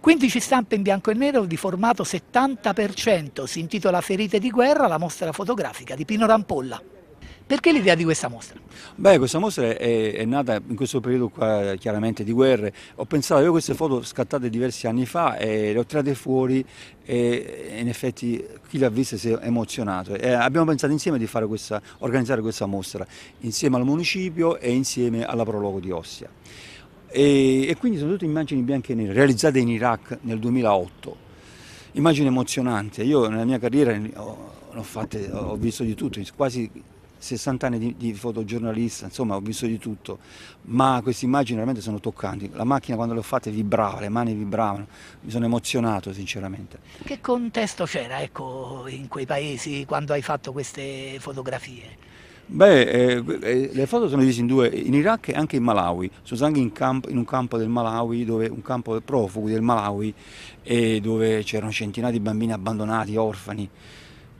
15 stampe in bianco e nero di formato 70%, si intitola Ferite di guerra, la mostra fotografica di Pino Rampolla. Perché l'idea di questa mostra? Beh, questa mostra è, è, nata in questo periodo qua chiaramente di guerre. Ho pensato, io queste foto scattate diversi anni fa e le ho tirate fuori e in effetti chi le ha viste si è emozionato. E abbiamo pensato insieme di questa, organizzare questa mostra, insieme al municipio e insieme alla Prologo di Ostia. E, e quindi sono tutte immagini bianche e nere realizzate in Iraq nel 2008 immagini emozionanti Io nella mia carriera ho, fatte, ho visto di tutto, quasi 60 anni di, di, fotogiornalista, insomma ho visto di tutto, ma queste immagini veramente sono toccanti. La macchina quando le ho fatte vibrava, le mani vibravano, mi sono emozionato sinceramente. Che contesto c'era ecco, in quei paesi quando hai fatto queste fotografie? Beh, eh, eh, le foto sono divise in due, in Iraq e anche in Malawi. Sono stato anche in, camp- in un campo del Malawi, dove, un campo profughi del Malawi, eh, dove c'erano centinaia di bambini abbandonati, orfani.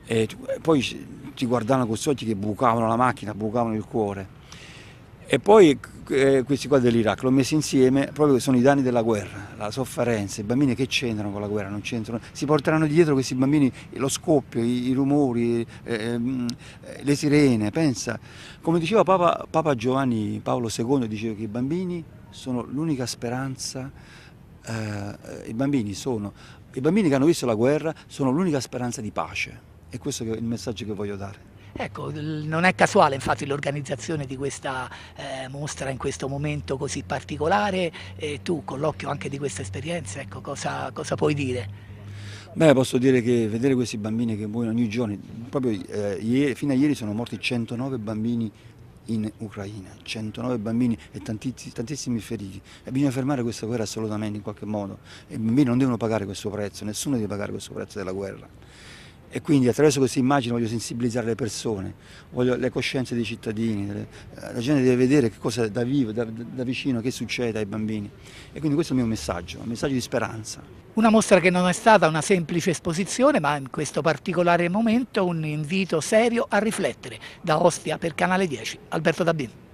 E poi ti guardavano con occhi che bucavano la macchina, bucavano il cuore. E poi eh, questi qua dell'Iraq, l'ho messi insieme proprio che sono i danni della guerra, la sofferenza, i bambini che c'entrano con la guerra, non c'entrano, si porteranno dietro questi bambini lo scoppio, i, i rumori, eh, ehm, eh le sirene, pensa, come diceva Papa, Papa Giovanni Paolo II, diceva che i bambini sono l'unica speranza, eh, i, bambini sono, i bambini che hanno visto la guerra sono l'unica speranza di pace, è questo che, il messaggio che voglio dare. Ecco, non è casuale infatti l'organizzazione di questa eh, mostra in questo momento così particolare e tu con l'occhio anche di questa esperienza, ecco, cosa, cosa puoi dire? Beh, posso dire che vedere questi bambini che muoiono ogni giorno, proprio eh, ieri, fino a ieri sono morti 109 bambini in Ucraina, 109 bambini e tantiss tantissimi feriti. E bisogna fermare questa guerra assolutamente in qualche modo. I bambini non devono pagare questo prezzo, nessuno deve pagare questo prezzo della guerra e quindi attraverso queste immagini voglio sensibilizzare le persone, voglio le coscienze dei cittadini, eh, la gente deve vedere che cosa da vivo, da, da, vicino, che succede ai bambini e quindi questo è il mio messaggio, un messaggio di speranza. Una mostra che non è stata una semplice esposizione ma in questo particolare momento un invito serio a riflettere. Da Ostia per Canale 10, Alberto Dabin.